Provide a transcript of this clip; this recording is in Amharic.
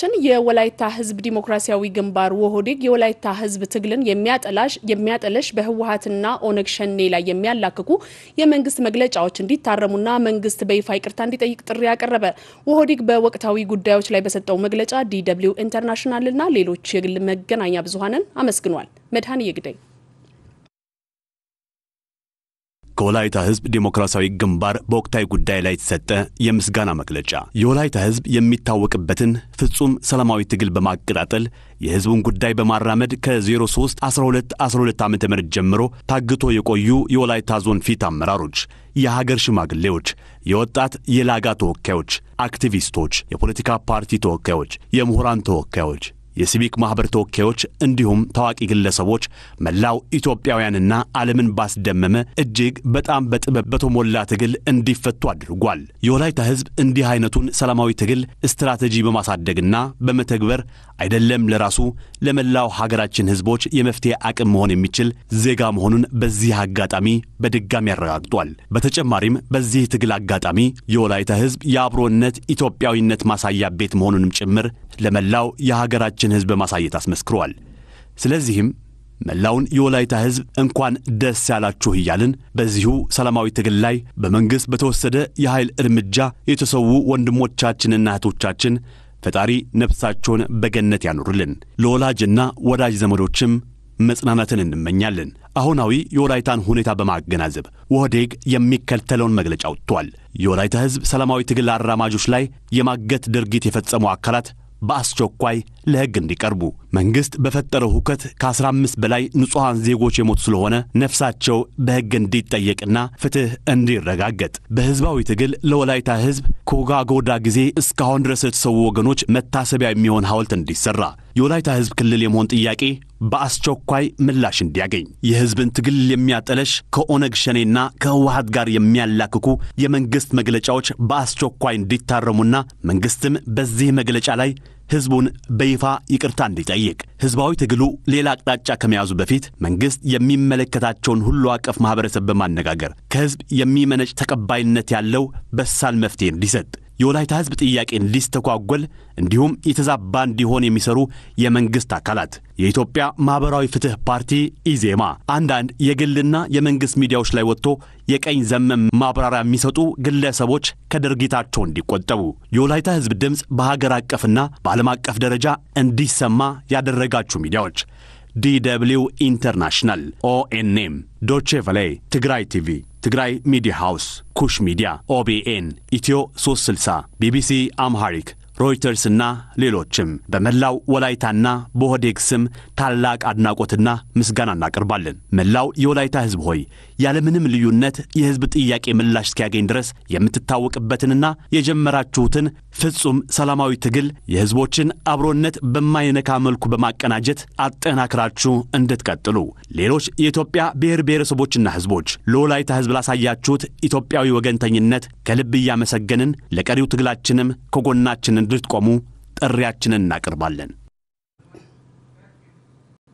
ችን የወላይታ ህዝብ ዲሞክራሲያዊ ግንባር ወሆዴግ የወላይታ ህዝብ ትግልን የሚያጠላሽ የሚያጠለሽ በህወሀትና ኦነግ ሸኔ ላይ የሚያላክኩ የመንግስት መግለጫዎች እንዲታረሙና መንግስት በይፋ ይቅርታ እንዲጠይቅ ጥሪ ያቀረበ። ወሆዴግ በወቅታዊ ጉዳዮች ላይ በሰጠው መግለጫ ዲ ኢንተርናሽናልና ሌሎች የግል መገናኛ ብዙሀንን አመስግኗል። መድኃኔ ይግደኝ። ከወላይታ ህዝብ ዴሞክራሲያዊ ግንባር በወቅታዊ ጉዳይ ላይ የተሰጠ የምስጋና መግለጫ የወላይታ ህዝብ የሚታወቅበትን ፍጹም ሰላማዊ ትግል በማቀጣጠል የህዝቡን ጉዳይ በማራመድ ከ03 12 12 ዓ ም ጀምሮ ታግቶ የቆዩ የወላይታ ዞን ፊት አመራሮች፣ የሀገር ሽማግሌዎች፣ የወጣት የላጋ ተወካዮች፣ አክቲቪስቶች፣ የፖለቲካ ፓርቲ ተወካዮች፣ የምሁራን ተወካዮች የሲቪክ ማኅበር ተወካዮች እንዲሁም ታዋቂ ግለሰቦች መላው ኢትዮጵያውያንና ዓለምን ባስደመመ እጅግ በጣም በጥበብ በተሞላ ትግል እንዲፈቱ አድርጓል። የወላይታ ሕዝብ እንዲህ አይነቱን ሰላማዊ ትግል ስትራቴጂ በማሳደግና በመተግበር አይደለም ለራሱ ለመላው ሀገራችን ሕዝቦች የመፍትሄ አቅም መሆን የሚችል ዜጋ መሆኑን በዚህ አጋጣሚ በድጋሚ ያረጋግጧል። በተጨማሪም በዚህ ትግል አጋጣሚ የወላይታ ሕዝብ የአብሮነት ኢትዮጵያዊነት ማሳያ ቤት መሆኑንም ጭምር ለመላው የሀገራችን ለሀገራችን ሕዝብ ማሳየት አስመስክሯል። ስለዚህም መላውን የወላይታ ሕዝብ እንኳን ደስ ያላችሁ እያልን በዚሁ ሰላማዊ ትግል ላይ በመንግሥት በተወሰደ የኃይል እርምጃ የተሰዉ ወንድሞቻችንና እህቶቻችን ፈጣሪ ነፍሳቸውን በገነት ያኑርልን። ለወላጅና ወዳጅ ዘመዶችም መጽናናትን እንመኛለን። አሁናዊ የወላይታን ሁኔታ በማገናዘብ ወህዴግ የሚከተለውን መግለጫ አውጥቷል። የወላይታ ሕዝብ ሰላማዊ ትግል አራማጆች ላይ የማገት ድርጊት የፈጸሙ አካላት በአስቸኳይ ለሕግ እንዲቀርቡ መንግሥት በፈጠረው ሁከት ከ15 በላይ ንጹሐን ዜጎች የሞቱ ስለሆነ ነፍሳቸው በሕግ እንዲጠየቅና ፍትሕ እንዲረጋገጥ በሕዝባዊ ትግል ለወላይታ ሕዝብ ከወጋገዳ ጊዜ እስካሁን ድረስ የተሰዉ ወገኖች መታሰቢያ የሚሆን ሐውልት እንዲሠራ የወላይታ ህዝብ ክልል የመሆን ጥያቄ በአስቸኳይ ምላሽ እንዲያገኝ የህዝብን ትግል የሚያጠለሽ ከኦነግ ሸኔና ከህወሀት ጋር የሚያላክኩ የመንግስት መግለጫዎች በአስቸኳይ እንዲታረሙና መንግስትም በዚህ መግለጫ ላይ ህዝቡን በይፋ ይቅርታ እንዲጠይቅ ህዝባዊ ትግሉ ሌላ አቅጣጫ ከመያዙ በፊት መንግስት የሚመለከታቸውን ሁሉ አቀፍ ማህበረሰብ በማነጋገር ከህዝብ የሚመነጭ ተቀባይነት ያለው በሳል መፍትሄ እንዲሰጥ የወላይታ ህዝብ ጥያቄን ሊስተጓጎል እንዲሁም የተዛባ እንዲሆን የሚሰሩ የመንግስት አካላት፣ የኢትዮጵያ ማኅበራዊ ፍትህ ፓርቲ ኢዜማ፣ አንዳንድ የግልና የመንግስት ሚዲያዎች ላይ ወጥቶ የቀኝ ዘመም ማብራሪያ የሚሰጡ ግለሰቦች ከድርጊታቸው እንዲቆጠቡ የወላይታ ህዝብ ድምፅ በሀገር አቀፍና በዓለም አቀፍ ደረጃ እንዲሰማ ያደረጋችሁ ሚዲያዎች ዲw ኢንተርናሽናል፣ ኦኤንኤም፣ ዶቼ ቨሌ፣ ትግራይ ቲቪ፣ ትግራይ ሚዲያ ሃውስ፣ ኩሽ ሚዲያ፣ ኦቢኤን፣ ኢትዮ 360፣ ቢቢሲ አምሃሪክ ሮይተርስና ሌሎችም በመላው ወላይታና በኦህዴግ ስም ታላቅ አድናቆትና ምስጋና እናቀርባለን። መላው የወላይታ ህዝብ ሆይ ያለምንም ልዩነት የህዝብ ጥያቄ ምላሽ እስኪያገኝ ድረስ የምትታወቅበትንና የጀመራችሁትን ፍጹም ሰላማዊ ትግል የህዝቦችን አብሮነት በማይነካ መልኩ በማቀናጀት አጠናክራችሁ እንድትቀጥሉ ሌሎች የኢትዮጵያ ብሔር ብሔረሰቦችና ህዝቦች ለወላይታ ህዝብ ላሳያችሁት ኢትዮጵያዊ ወገንተኝነት ከልብ እያመሰገንን ለቀሪው ትግላችንም ከጎናችን እንድትቆሙ ጥሪያችንን እናቀርባለን።